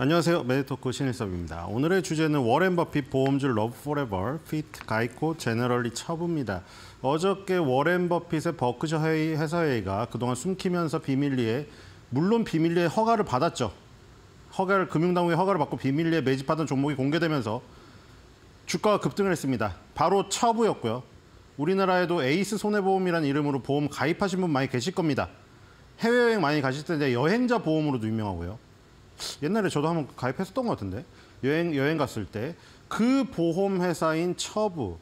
안녕하세요. 메디토크 신일섭입니다. 오늘의 주제는 워렌 버핏 보험줄 러브 포레버 피트 가이코 제너럴리 처부입니다. 어저께 워렌 버핏의 버크셔 회의 회사회의가 그동안 숨기면서 비밀리에 물론 비밀리에 허가를 받았죠. 허가를 금융당국의 허가를 받고 비밀리에 매집하던 종목이 공개되면서 주가가 급등을 했습니다. 바로 처부였고요. 우리나라에도 에이스 손해보험이라는 이름으로 보험 가입하신 분 많이 계실 겁니다. 해외여행 많이 가실 텐데 여행자 보험으로도 유명하고요. 옛날에 저도 한번 가입했었던 것 같은데 여행 여행 갔을 때 그 보험 회사인 처부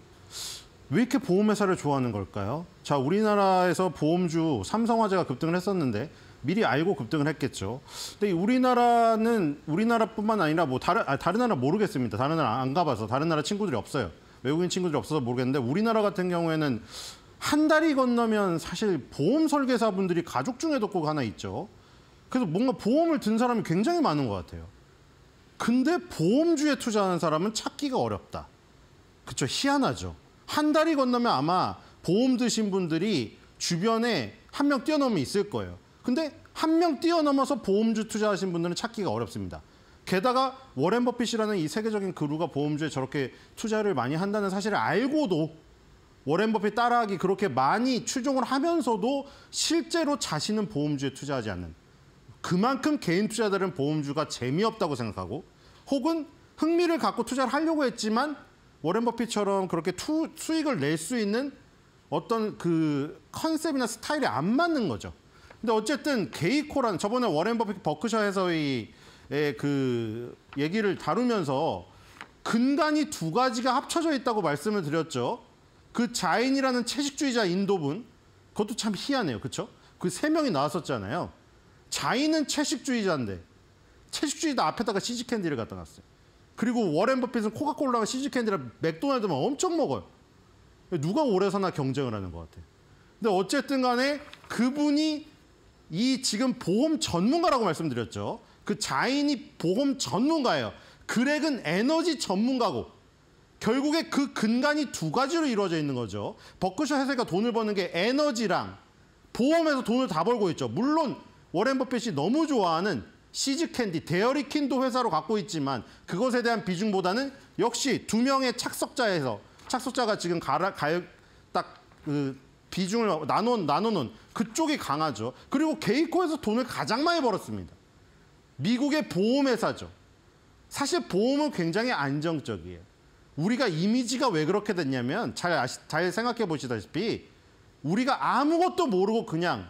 왜 이렇게 보험 회사를 좋아하는 걸까요? 자 우리나라에서 보험주 삼성화재가 급등을 했었는데 미리 알고 급등을 했겠죠. 근데 우리나라는 우리나라뿐만 아니라 뭐 다른 아, 다른 나라 모르겠습니다. 다른 나라 안 가봐서 다른 나라 친구들이 없어요. 외국인 친구들이 없어서 모르겠는데 우리나라 같은 경우에는 한 달이 건너면 사실 보험 설계사분들이 가족 중에도 꼭 하나 있죠. 그래서 뭔가 보험을 든 사람이 굉장히 많은 것 같아요. 근데 보험주에 투자하는 사람은 찾기가 어렵다. 그쵸, 희한하죠. 한 달이 건너면 아마 보험 드신 분들이 주변에 한 명뛰어넘으면 있을 거예요. 근데 한 명 뛰어넘어서 보험주 투자하신 분들은 찾기가 어렵습니다. 게다가 워렌 버핏이라는 이 세계적인 그루가 보험주에 저렇게 투자를 많이 한다는 사실을 알고도 워렌 버핏 따라하기 그렇게 많이 추종을 하면서도 실제로 자신은 보험주에 투자하지 않는 그만큼 개인 투자자들은 보험주가 재미없다고 생각하고 혹은 흥미를 갖고 투자를 하려고 했지만 워렌 버핏처럼 그렇게 투, 수익을 낼 수 있는 어떤 그 컨셉이나 스타일이 안 맞는 거죠. 근데 어쨌든 게이코라는 저번에 워렌 버핏 버크셔 에서의그 얘기를 다루면서 근간이 두 가지가 합쳐져 있다고 말씀을 드렸죠. 그 자인이라는 채식주의자 인도분 그것도 참 희한해요. 그렇죠? 그 세 명이 나왔었잖아요. 자인은 채식주의자인데 채식주의자 앞에다가 시즈캔디를 갖다 놨어요. 그리고 워렌 버핏은 코카콜라랑 시즈캔디랑 맥도날드만 엄청 먹어요. 누가 오래 사나 경쟁을 하는 것 같아. 요 근데 어쨌든 간에 그분이 이 지금 보험 전문가라고 말씀드렸죠. 그 자인이 보험 전문가예요. 그렉은 에너지 전문가고 결국에 그 근간이 두 가지로 이루어져 있는 거죠. 버크셔 해세가 돈을 버는 게 에너지랑 보험에서 돈을 다 벌고 있죠. 물론 워렌 버핏이 너무 좋아하는 시즈캔디, 데어리킨도 회사로 갖고 있지만 그것에 대한 비중보다는 역시 두 명의 착석자에서 착석자가 지금 가라, 가, 딱, 그, 비중을 나눠, 나눠놓 그쪽이 강하죠. 그리고 게이코에서 돈을 가장 많이 벌었습니다. 미국의 보험회사죠. 사실 보험은 굉장히 안정적이에요. 우리가 이미지가 왜 그렇게 됐냐면 잘, 아시, 잘 생각해 보시다시피 우리가 아무것도 모르고 그냥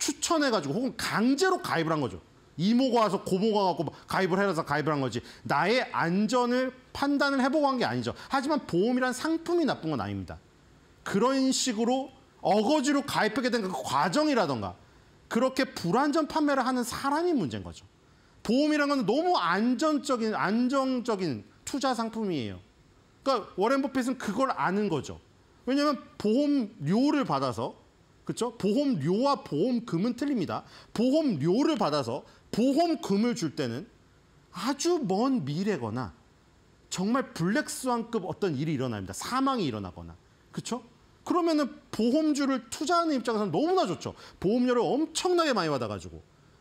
추천해가지고 혹은 강제로 가입을 한 거죠. 이모가 와서 고모가 갖고 가입을 해라서 가입을 한 거지. 나의 안전을 판단을 해보고 한 게 아니죠. 하지만 보험이란 상품이 나쁜 건 아닙니다. 그런 식으로 어거지로 가입하게 된 그 과정이라던가 그렇게 불안전 판매를 하는 사람이 문제인 거죠. 보험이란 건 너무 안전적인 안정적인 투자 상품이에요. 그러니까 워렌 버핏은 그걸 아는 거죠. 왜냐하면 보험료를 받아서 그렇죠? 보험료와 보험금은 틀립니다. 보험료를 받아서 보험금을 줄 때는 아주 먼 미래거나 정말 블랙스완급 어떤 일이 일어납니다. 사망이 일어나거나. 그렇죠? 그러면은 보험주를 투자하는 입장에서는 너무나 좋죠. 보험료를 엄청나게 많이 받아가지고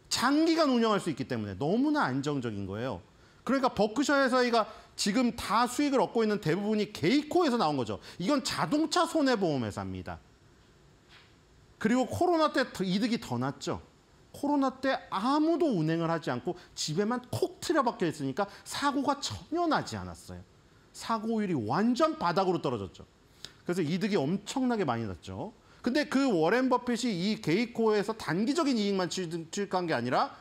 장기간 운영할 수 있기 때문에 너무나 안정적인 거예요. 그러니까 버크셔 회사가 지금 다 수익을 얻고 있는 대부분이 게이코에서 나온 거죠. 이건 자동차 손해보험 회사입니다. 그리고 코로나 때 이득이 더 났죠. 코로나 때 아무도 운행을 하지 않고 집에만 콕 틀어박혀 있으니까 사고가 전혀 나지 않았어요. 사고율이 완전 바닥으로 떨어졌죠. 그래서 이득이 엄청나게 많이 났죠. 근데 그 워렌 버핏이 이 게이코에서 단기적인 이익만 취득한 게 아니라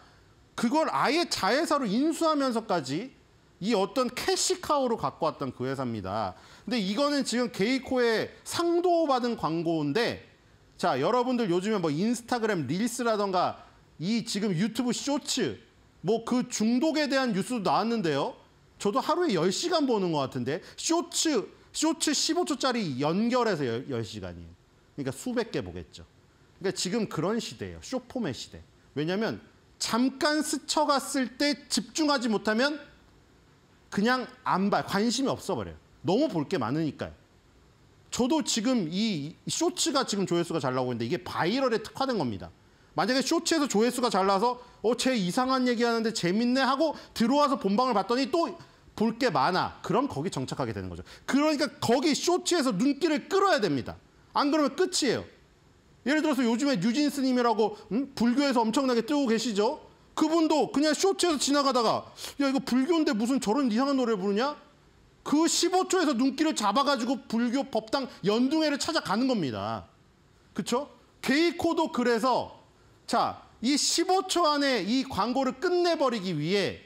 그걸 아예 자회사로 인수하면서까지 이 어떤 캐시카우로 갖고 왔던 그 회사입니다. 근데 이거는 지금 게이코의 상도받은 광고인데 자, 여러분들 요즘에 뭐 인스타그램 릴스라던가 이 지금 유튜브 쇼츠 뭐 그 중독에 대한 뉴스도 나왔는데요. 저도 하루에 10시간 보는 것 같은데 쇼츠 쇼츠 15초짜리 연결해서 10시간이에요. 그러니까 수백 개 보겠죠. 그러니까 지금 그런 시대예요. 쇼포맷 시대. 왜냐하면 잠깐 스쳐갔을 때 집중하지 못하면 그냥 안 봐. 관심이 없어버려요. 너무 볼 게 많으니까요. 저도 지금 이 쇼츠가 지금 조회수가 잘 나오고 있는데 이게 바이럴에 특화된 겁니다. 만약에 쇼츠에서 조회수가 잘 나서 와 어, 쟤 이상한 얘기하는데 재밌네 하고 들어와서 본방을 봤더니 또 볼 게 많아. 그럼 거기 정착하게 되는 거죠. 그러니까 거기 쇼츠에서 눈길을 끌어야 됩니다. 안 그러면 끝이에요. 예를 들어서 요즘에 뉴진스님이라고 음? 불교에서 엄청나게 뜨고 계시죠? 그분도 그냥 쇼츠에서 지나가다가 야 이거 불교인데 무슨 저런 이상한 노래 부르냐? 그 15초에서 눈길을 잡아가지고 불교 법당 연둥회를 찾아가는 겁니다. 그렇죠? 게이코도 그래서 자, 이 15초 안에 이 광고를 끝내버리기 위해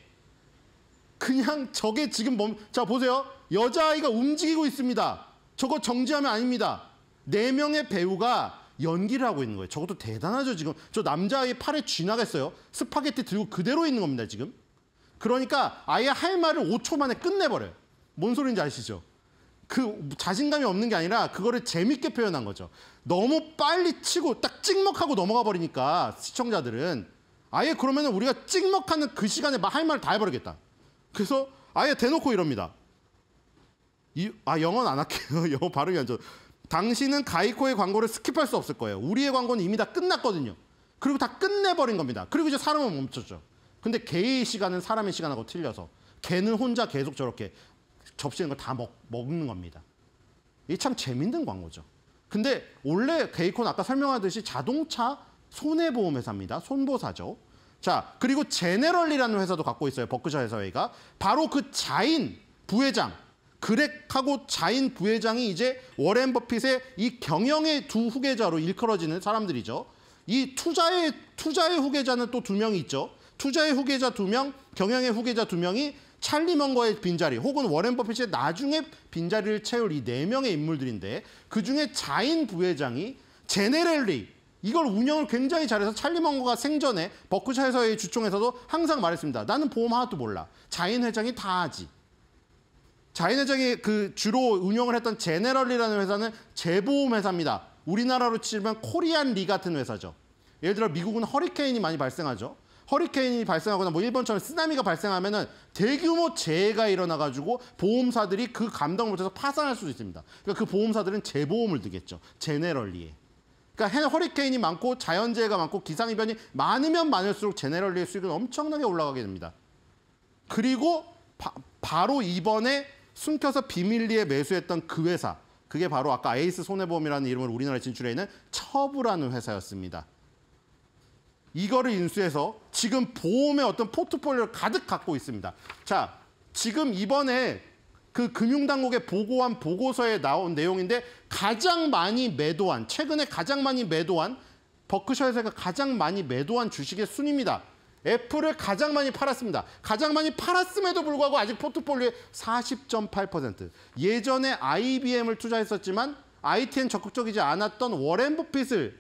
그냥 저게 지금 멈... 자 보세요. 여자아이가 움직이고 있습니다. 저거 정지하면 아닙니다. 4 명의 배우가 연기를 하고 있는 거예요. 저것도 대단하죠 지금. 저 남자아이 팔에 쥐나겠어요. 스파게티 들고 그대로 있는 겁니다 지금. 그러니까 아예 할 말을 5초 만에 끝내버려요. 뭔 소리인지 아시죠? 그 자신감이 없는 게 아니라 그거를 재밌게 표현한 거죠. 너무 빨리 치고 딱 찍먹하고 넘어가 버리니까 시청자들은 아예 그러면 우리가 찍먹하는 그 시간에 할말다 해버리겠다. 그래서 아예 대놓고 이럽니다. 이, 아 영어는 안 할게요. 영어 발음이 안 좋아. 당신은 가이코의 광고를 스킵할 수 없을 거예요. 우리의 광고는 이미 다 끝났거든요. 그리고 다 끝내버린 겁니다. 그리고 이제 사람은 멈췄죠. 근데 개의 시간은 사람의 시간하고 틀려서 개는 혼자 계속 저렇게 접시는 걸 다 먹는 겁니다. 이게 참 재밌는 광고죠. 근데 원래 게이콘 아까 설명하듯이 자동차 손해보험 회사입니다. 손보사죠. 자, 그리고 제네럴리라는 회사도 갖고 있어요. 버크셔 회사회이가 바로 그 자인 부회장 그렉하고 자인 부회장이 이제 워렌 버핏의 이 경영의 두 후계자로 일컬어지는 사람들이죠. 이 투자의 투자의 후계자는 또 두 명이 있죠. 투자의 후계자 두 명, 경영의 후계자 두 명이 찰리 먼거의 빈자리 혹은 워렌 버핏의 나중에 빈자리를 채울 이 네 명의 인물들인데 그중에 자인 부회장이 제네렐리 이걸 운영을 굉장히 잘해서 찰리 먼거가 생전에 버크셔에서의 주총에서도 항상 말했습니다. 나는 보험 하나도 몰라. 자인 회장이 다 하지. 자인 회장이 그 주로 운영을 했던 제네럴리라는 회사는 재보험 회사입니다. 우리나라로 치면 코리안 리 같은 회사죠. 예를 들어 미국은 허리케인이 많이 발생하죠. 허리케인이 발생하거나 뭐 일본처럼 쓰나미가 발생하면은 대규모 재해가 일어나가지고 보험사들이 그 감당 못해서 파산할 수도 있습니다. 그러니까 그 보험사들은 재보험을 드겠죠 제네럴리에. 그러니까 허리케인이 많고 자연재해가 많고 기상이변이 많으면 많을수록 제네럴리의 수익은 엄청나게 올라가게 됩니다. 그리고 바, 바로 이번에 숨겨서 비밀리에 매수했던 그 회사. 그게 바로 아까 에이스 손해보험이라는 이름을 우리나라에 진출해 있는 처브라는 회사였습니다. 이거를 인수해서 지금 보험의 어떤 포트폴리오를 가득 갖고 있습니다. 자, 지금 이번에 그 금융당국의 보고한 보고서에 나온 내용인데 가장 많이 매도한, 최근에 가장 많이 매도한 버크셔에서가 가장 많이 매도한 주식의 순입니다. 애플을 가장 많이 팔았습니다. 가장 많이 팔았음에도 불구하고 아직 포트폴리오의 40.8%. 예전에 IBM을 투자했었지만 ITN 적극적이지 않았던 워렌 버핏을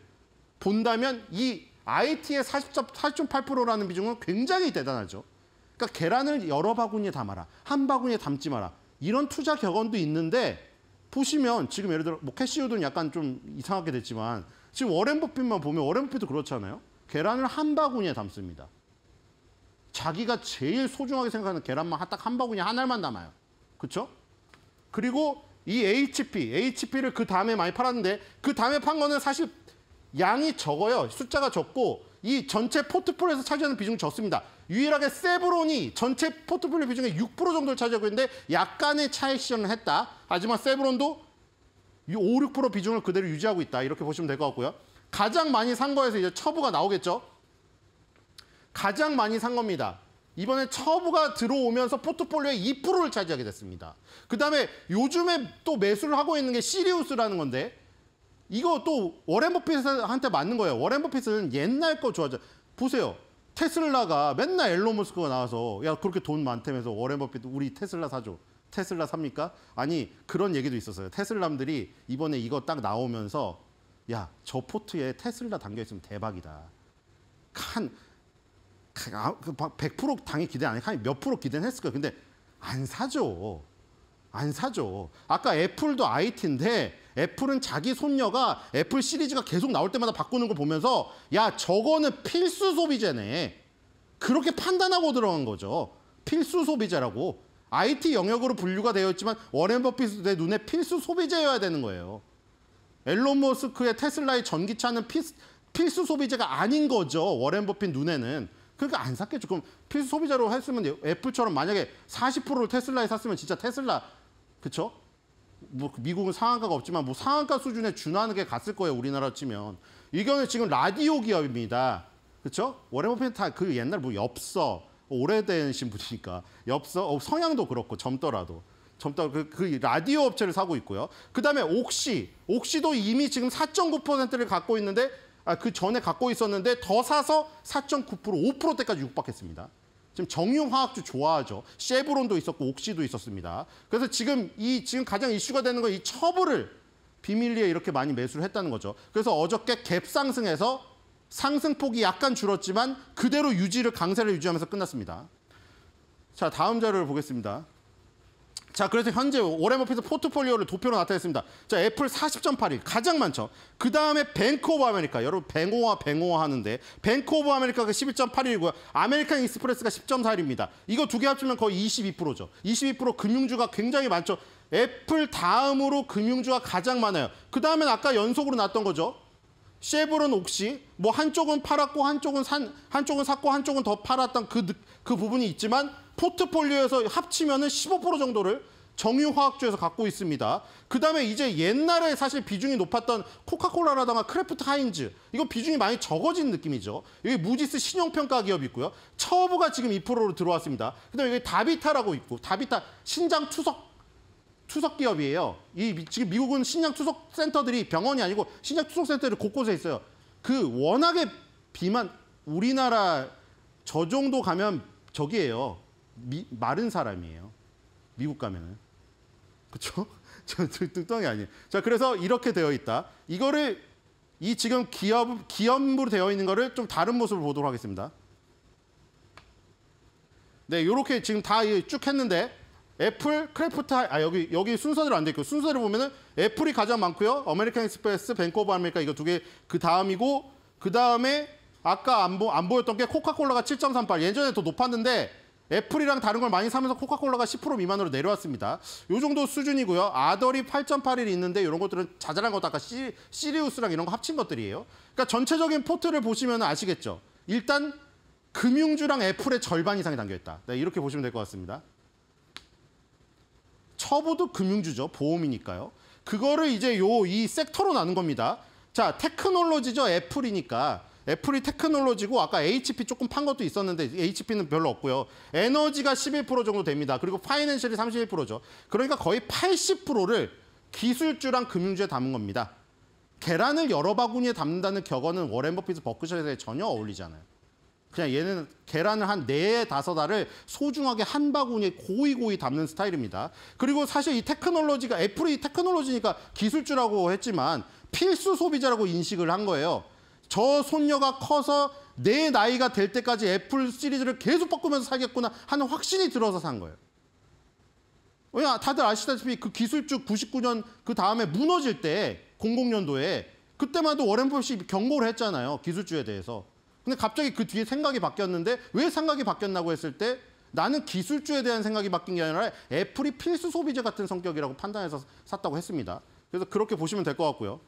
본다면 이 IT의 40.8%라는 비중은 굉장히 대단하죠. 그러니까 계란을 여러 바구니에 담아라. 한 바구니에 담지 마라. 이런 투자 격언도 있는데 보시면 지금 예를 들어 뭐 캐시우드는 약간 좀 이상하게 됐지만 지금 워렌 버핏만 보면 워렌 버핏도 그렇잖아요. 계란을 한 바구니에 담습니다. 자기가 제일 소중하게 생각하는 계란만 딱 한 바구니 하나만 담아요. 그렇죠? 그리고 이 HP, HP를 그 다음에 많이 팔았는데 그 다음에 판 거는 사실 양이 적어요. 숫자가 적고 이 전체 포트폴리오에서 차지하는 비중이 적습니다. 유일하게 세브론이 전체 포트폴리오 비중의 6% 정도를 차지하고 있는데 약간의 차익 시전을 했다. 하지만 세브론도 5, 6% 비중을 그대로 유지하고 있다. 이렇게 보시면 될 것 같고요. 가장 많이 산 거에서 이제 처부가 나오겠죠. 가장 많이 산 겁니다. 이번에 처부가 들어오면서 포트폴리오의 2%를 차지하게 됐습니다. 그다음에 요즘에 또 매수를 하고 있는 게 시리우스라는 건데 이거 또 워렌 버핏한테 맞는 거예요. 워렌 버핏은 옛날 거 좋아하죠. 보세요. 테슬라가 맨날 엘론 머스크가 나와서 야 그렇게 돈 많다면서 워렌 버핏 우리 테슬라 사줘. 테슬라 삽니까? 아니 그런 얘기도 있었어요. 테슬람들이 이번에 이거 딱 나오면서 야 저 포트에 테슬라 담겨 있으면 대박이다. 한100% 아, 그 당연히 기대 안 해. 한몇 프로 기대는 했을 거예요. 근데 안사줘 안 사죠. 아까 애플도 IT인데 애플은 자기 손녀가 애플 시리즈가 계속 나올 때마다 바꾸는 걸 보면서 야 저거는 필수 소비재네. 그렇게 판단하고 들어간 거죠. 필수 소비재라고. IT 영역으로 분류가 되었지만 워렌 버핏의 눈에 필수 소비재여야 되는 거예요. 앨런 머스크의 테슬라의 전기차는 필수, 필수 소비재가 아닌 거죠. 워렌 버핏 눈에는. 그러니까 안 샀겠죠. 그럼 필수 소비자로 했으면 애플처럼 만약에 40%를 테슬라에 샀으면 진짜 테슬라 그렇죠? 뭐 미국은 상한가가 없지만 뭐 상한가 수준에 준하는 게 갔을 거예요. 우리나라 치면. 이경우는 지금 라디오 기업입니다. 그렇죠? 워렌 버핏 그 옛날 뭐 엽서 오래된신 분이니까 엽서 어, 성향도 그렇고 젊더라도 젊다 그, 그 라디오 업체를 사고 있고요. 그다음에 옥시 옥시도 이미 지금 4.9%를 갖고 있는데 아, 그 전에 갖고 있었는데 더 사서 4.9% 5%대까지 육박했습니다. 지금 정유화학주 좋아하죠. 쉐브론도 있었고 옥시도 있었습니다. 그래서 지금 이 지금 가장 이슈가 되는 건 이 처벌을 비밀리에 이렇게 많이 매수를 했다는 거죠. 그래서 어저께 갭 상승에서 상승폭이 약간 줄었지만 그대로 유지를 강세를 유지하면서 끝났습니다. 자, 다음 자료를 보겠습니다. 자, 그래서 현재 오레머핏의 포트폴리오를 도표로 나타냈습니다. 자, 애플 40.81 가장 많죠. 그 다음에 뱅크 오브 아메리카. 여러분 뱅오와 아, 뱅오와 아 하는데 뱅크 오브 아메리카가 11.81이고요. 아메리칸 익스프레스가 10.41입니다. 이거 두 개 합치면 거의 22%죠. 22% 금융주가 굉장히 많죠. 애플 다음으로 금융주가 가장 많아요. 그 다음엔 아까 연속으로 났던 거죠. 쉐보론 옥시 뭐 한쪽은 팔았고 한쪽은 산 한쪽은 샀고 한쪽은 더 팔았던 그그 그 부분이 있지만 포트폴리오에서 합치면 1 5 정도를 정유화학주에서 갖고 있습니다. 그다음에 이제 옛날에 사실 비중이 높았던 코카콜라라다가 크래프트 하인즈 이거 비중이 많이 적어진 느낌이죠. 여기 무지스 신용평가 기업이 있고요. 처부가 지금 2%로 들어왔습니다. 그다음에 여기 다비타라고 있고 다비타 신장 투석 투석 기업이에요. 이 지금 미국은 신장 투석 센터들이 병원이 아니고 신장 투석 센터들이 곳곳에 있어요. 그 워낙에 비만 우리나라 저 정도 가면 저기예요. 미, 마른 사람이에요. 미국 가면은. 그쵸? 저 뚱뚱이 아니에요. 자, 그래서 이렇게 되어 있다. 이거를 이 지금 기업, 기업으로 되어 있는 거를 좀 다른 모습을 보도록 하겠습니다. 네, 이렇게 지금 다 쭉 했는데 애플, 크래프트, 아 여기 여기 순서대로 안돼 있고 순서대로 보면은 애플이 가장 많고요. 아메리칸 익스프레스, 뱅크 오브 아메리카 이거 두 개 그 다음이고 그 다음에 아까 안, 보, 안 보였던 게 코카콜라가 7.38 예전에 더 높았는데 애플이랑 다른 걸 많이 사면서 코카콜라가 10% 미만으로 내려왔습니다. 이 정도 수준이고요. 아더리 8.81이 있는데 이런 것들은 자잘한 것도 아까 시, 시리우스랑 이런 거 합친 것들이에요. 그러니까 전체적인 포트를 보시면 아시겠죠. 일단 금융주랑 애플의 절반 이상이 담겨있다. 네, 이렇게 보시면 될 것 같습니다. 처보도 금융주죠. 보험이니까요. 그거를 이제 요 이 섹터로 나눈 겁니다. 자, 테크놀로지죠. 애플이니까 애플이 테크놀로지고 아까 HP 조금 판 것도 있었는데 HP는 별로 없고요. 에너지가 11% 정도 됩니다. 그리고 파이낸셜이 31%죠. 그러니까 거의 80%를 기술주랑 금융주에 담은 겁니다. 계란을 여러 바구니에 담는다는 격언은 워렌 버핏 버크셔에 전혀 어울리잖아요 그냥 얘는 계란을 한 네 다섯 알을 소중하게 한 바구니에 고이고이 담는 스타일입니다. 그리고 사실 이 테크놀로지가 애플이 테크놀로지니까 기술주라고 했지만 필수 소비자라고 인식을 한 거예요. 저 손녀가 커서 내 나이가 될 때까지 애플 시리즈를 계속 바꾸면서 살겠구나 하는 확신이 들어서 산 거예요. 왜냐 다들 아시다시피 그 기술주 99년 그 다음에 무너질 때 00년도에 그때만 해도 워렌 버핏이 경고를 했잖아요. 기술주에 대해서. 근데 갑자기 그 뒤에 생각이 바뀌었는데 왜 생각이 바뀌었나고 했을 때 나는 기술주에 대한 생각이 바뀐 게 아니라 애플이 필수 소비재 같은 성격이라고 판단해서 샀다고 했습니다. 그래서 그렇게 보시면 될 것 같고요.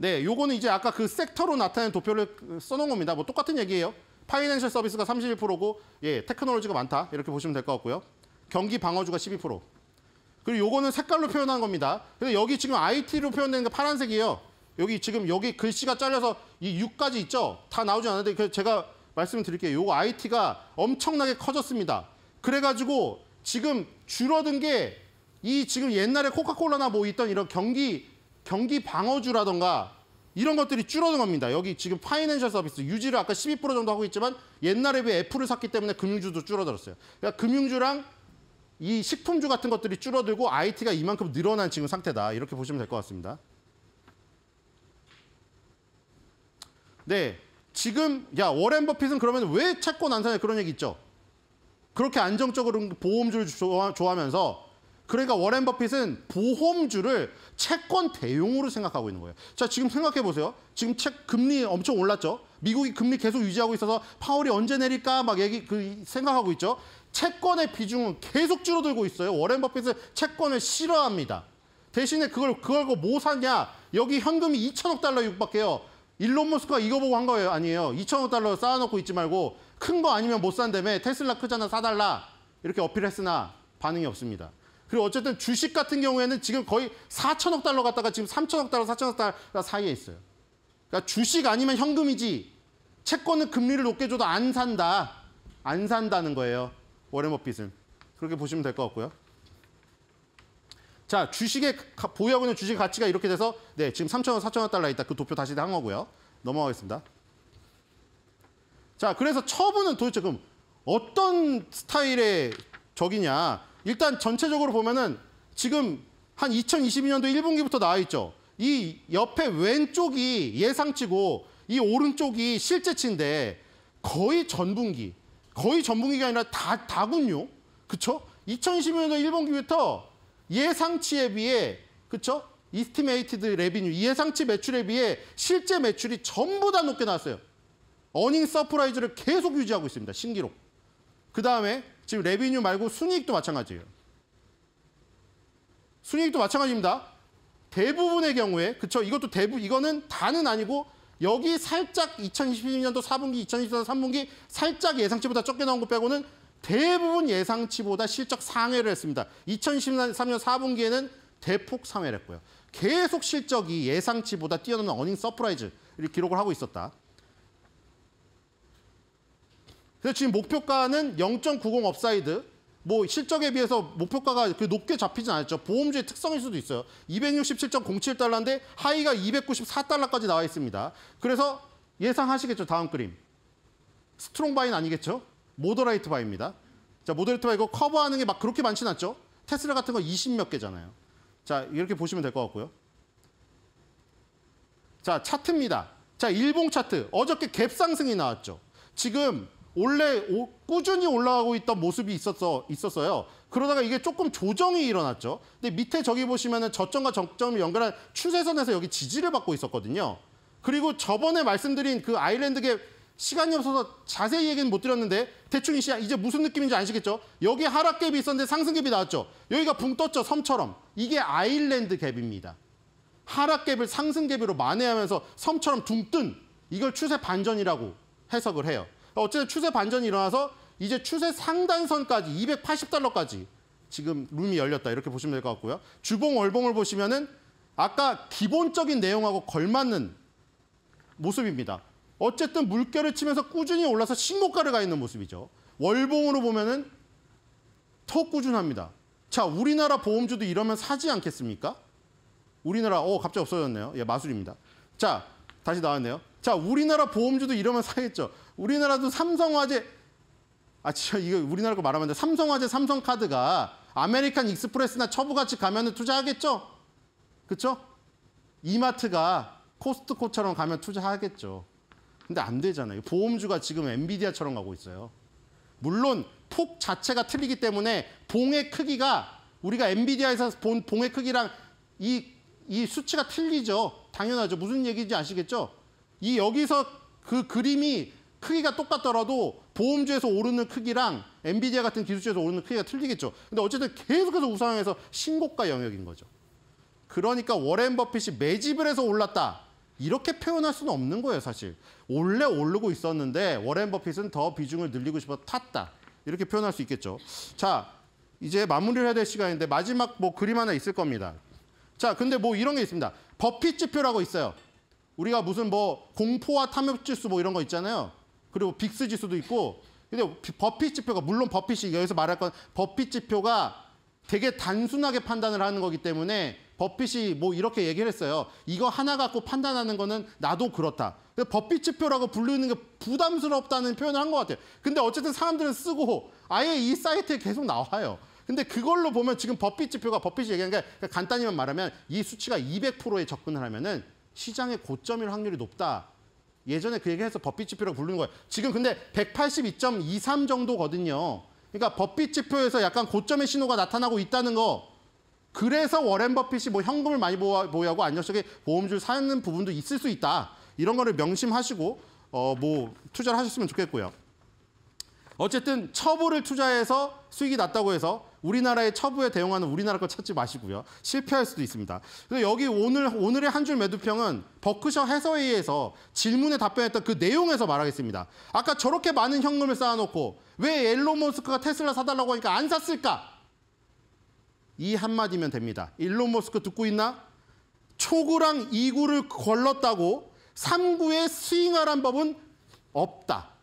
네, 요거는 이제 아까 그 섹터로 나타낸 도표를 써놓은 겁니다. 뭐 똑같은 얘기예요. 파이낸셜 서비스가 31%고 예, 테크놀로지가 많다. 이렇게 보시면 될 것 같고요. 경기 방어주가 12%. 그리고 요거는 색깔로 표현한 겁니다. 근데 여기 지금 IT로 표현된 게 파란색이에요. 여기 지금 여기 글씨가 잘려서 이 6까지 있죠? 다 나오지 않는데 그래서 제가 말씀을 드릴게요. 요거 IT가 엄청나게 커졌습니다. 그래가지고 지금 줄어든 게 이 지금 옛날에 코카콜라나 뭐 있던 이런 경기 경기 방어주라던가 이런 것들이 줄어든 겁니다. 여기 지금 파이낸셜 서비스 유지를 아까 12% 정도 하고 있지만 옛날에 비해 애플을 샀기 때문에 금융주도 줄어들었어요. 그러니까 금융주랑 이 식품주 같은 것들이 줄어들고 IT가 이만큼 늘어난 지금 상태다. 이렇게 보시면 될 것 같습니다. 네. 지금 야 워렌 버핏은 그러면 왜 채권 안 사냐 그런 얘기 있죠. 그렇게 안정적으로 보험주를 좋아하면서 그러니까 워렌 버핏은 보험주를 채권 대용으로 생각하고 있는 거예요. 자, 지금 생각해 보세요. 지금 채 금리 엄청 올랐죠? 미국이 금리 계속 유지하고 있어서 파월이 언제 내릴까 막 얘기 그 생각하고 있죠. 채권의 비중은 계속 줄어들고 있어요. 워렌 버핏은 채권을 싫어합니다. 대신에 그걸 그걸 뭐 사냐? 여기 현금이 2천억 달러 육박해요. 일론 머스크가 이거 보고 한 거예요. 아니에요. 2천억 달러 쌓아놓고 있지 말고 큰 거 아니면 못 산다며 테슬라 크잖아 사달라 이렇게 어필했으나 반응이 없습니다. 그리고 어쨌든 주식 같은 경우에는 지금 거의 4천억 달러 갔다가 지금 3천억 달러, 4천억 달러 사이에 있어요. 그러니까 주식 아니면 현금이지 채권은 금리를 높게 줘도 안 산다. 안 산다는 거예요. 워렌 버핏은. 그렇게 보시면 될 것 같고요. 자, 주식에 보유하고 있는 주식 가치가 이렇게 돼서 네, 지금 3천억4천억 달러 있다. 그 도표 다시 한 거고요. 넘어가겠습니다. 자, 그래서 처분은 도대체 그럼 어떤 스타일의 적이냐. 일단 전체적으로 보면은 지금 한 2022년도 1분기부터 나와 있죠. 이 옆에 왼쪽이 예상치고 이 오른쪽이 실제치인데 거의 전분기, 거의 전분기가 아니라 다 다군요. 그쵸 2022년도 1분기부터 예상치에 비해 그렇죠? 이스티메이티드 레비뉴, 예상치 매출에 비해 실제 매출이 전부 다 높게 나왔어요. 어닝 서프라이즈를 계속 유지하고 있습니다. 신기록. 그다음에 지금 레비뉴 말고 순이익도 마찬가지예요. 순이익도 마찬가지입니다. 대부분의 경우에 그쵸 이것도 대부 이거는 다는 아니고 여기 살짝 2022년도 4분기, 2024년 3분기 살짝 예상치보다 적게 나온 것 빼고는 대부분 예상치보다 실적 상회를 했습니다. 2023년 4분기에는 대폭 상회를 했고요. 계속 실적이 예상치보다 뛰어넘는 어닝 서프라이즈를 기록을 하고 있었다. 그래서 지금 목표가는 0.90 업사이드. 뭐 실적에 비해서 목표가가 그 높게 잡히진 않았죠. 보험주의 특성일 수도 있어요. 267.07달러인데 하이가 294달러까지 나와 있습니다. 그래서 예상하시겠죠, 다음 그림. 스트롱 바인 아니겠죠? 모더라이트 바입니다. 자, 모더라이트 바이고 커버하는 게 막 그렇게 많진 않죠? 테슬라 같은 거 20 몇 개잖아요. 자, 이렇게 보시면 될 것 같고요. 자, 차트입니다. 자, 일봉 차트. 어저께 갭 상승이 나왔죠. 지금 원래 오, 꾸준히 올라가고 있던 모습이 있었어, 있었어요. 그러다가 이게 조금 조정이 일어났죠. 근데 밑에 저기 보시면은 저점과 정점이 연결한 추세선에서 여기 지지를 받고 있었거든요. 그리고 저번에 말씀드린 그 아일랜드계 시간이 없어서 자세히 얘기는 못 드렸는데 대충 이 시야 이제 무슨 느낌인지 아시겠죠? 여기 하락 갭이 있었는데 상승 갭이 나왔죠. 여기가 붕 떴죠. 섬처럼. 이게 아일랜드 갭입니다. 하락 갭을 상승 갭으로 만회하면서 섬처럼 둥뜬 이걸 추세 반전이라고 해석을 해요. 그러니까 어쨌든 추세 반전이 일어나서 이제 추세 상단선까지 280달러까지 지금 룸이 열렸다 이렇게 보시면 될 것 같고요. 주봉 월봉을 보시면은 아까 기본적인 내용하고 걸맞는 모습입니다. 어쨌든 물결을 치면서 꾸준히 올라서 신고가를 가 있는 모습이죠. 월봉으로 보면은 더 꾸준합니다. 자, 우리나라 보험주도 이러면 사지 않겠습니까? 우리나라 어 갑자기 없어졌네요. 예, 마술입니다. 자, 다시 나왔네요. 자, 우리나라 보험주도 이러면 사겠죠. 우리나라도 삼성화재 아 진짜 이거 우리나라 거 말하면 돼. 삼성화재 삼성카드가 아메리칸 익스프레스나 처부같이 가면은 투자하겠죠? 그렇죠? 이마트가 코스트코처럼 가면 투자하겠죠. 근데 안 되잖아요. 보험주가 지금 엔비디아처럼 가고 있어요. 물론 폭 자체가 틀리기 때문에 봉의 크기가 우리가 엔비디아에서 본 봉의 크기랑 이, 이 수치가 틀리죠. 당연하죠. 무슨 얘기인지 아시겠죠? 이 여기서 그 그림이 크기가 똑같더라도 보험주에서 오르는 크기랑 엔비디아 같은 기술주에서 오르는 크기가 틀리겠죠. 근데 어쨌든 계속해서 우상향해서 신고가 영역인 거죠. 그러니까 워렌 버핏이 매집을 해서 올랐다. 이렇게 표현할 수는 없는 거예요, 사실. 원래 오르고 있었는데 워렌 버핏은 더 비중을 늘리고 싶어 탔다. 이렇게 표현할 수 있겠죠. 자, 이제 마무리를 해야 될 시간인데 마지막 뭐 그림 하나 있을 겁니다. 자, 근데 뭐 이런 게 있습니다. 버핏 지표라고 있어요. 우리가 무슨 뭐 공포와 탐욕 지수 뭐 이런 거 있잖아요. 그리고 빅스 지수도 있고 근데 버핏 지표가 물론 버핏이 여기서 말할 건 버핏 지표가 되게 단순하게 판단을 하는 거기 때문에 버핏이 뭐 이렇게 얘기를 했어요. 이거 하나 갖고 판단하는 거는 나도 그렇다. 버핏 지표라고 불리는게 부담스럽다는 표현을 한 것 같아요. 근데 어쨌든 사람들은 쓰고 아예 이 사이트에 계속 나와요. 근데 그걸로 보면 지금 버핏 지표가 버핏이 얘기한 게 그러니까 간단히만 말하면 이 수치가 200%에 접근을 하면은 시장의 고점일 확률이 높다. 예전에 그 얘기해서 법빛 지표라고 부르는 거예요. 지금 근데 182.23 정도거든요. 그러니까 법빛 지표에서 약간 고점의 신호가 나타나고 있다는 거. 그래서 워렌 버핏이 뭐 현금을 많이 모으고 안정적인 보험주를 사는 부분도 있을 수 있다. 이런 거를 명심하시고 어 뭐 투자를 하셨으면 좋겠고요. 어쨌든 처벌을 투자해서 수익이 났다고 해서 우리나라의 처부에 대응하는 우리나라 걸 찾지 마시고요. 실패할 수도 있습니다. 그래서 여기 오늘, 오늘의 한 줄 매두평은 버크셔 해서회의에서 질문에 답변했던 그 내용에서 말하겠습니다. 아까 저렇게 많은 현금을 쌓아놓고 왜 앨런 머스크가 테슬라 사달라고 하니까 안 샀을까? 이 한마디면 됩니다. 일론 머스크 듣고 있나? 초구랑 2구를 걸렀다고 3구에 스윙하란 법은 없다.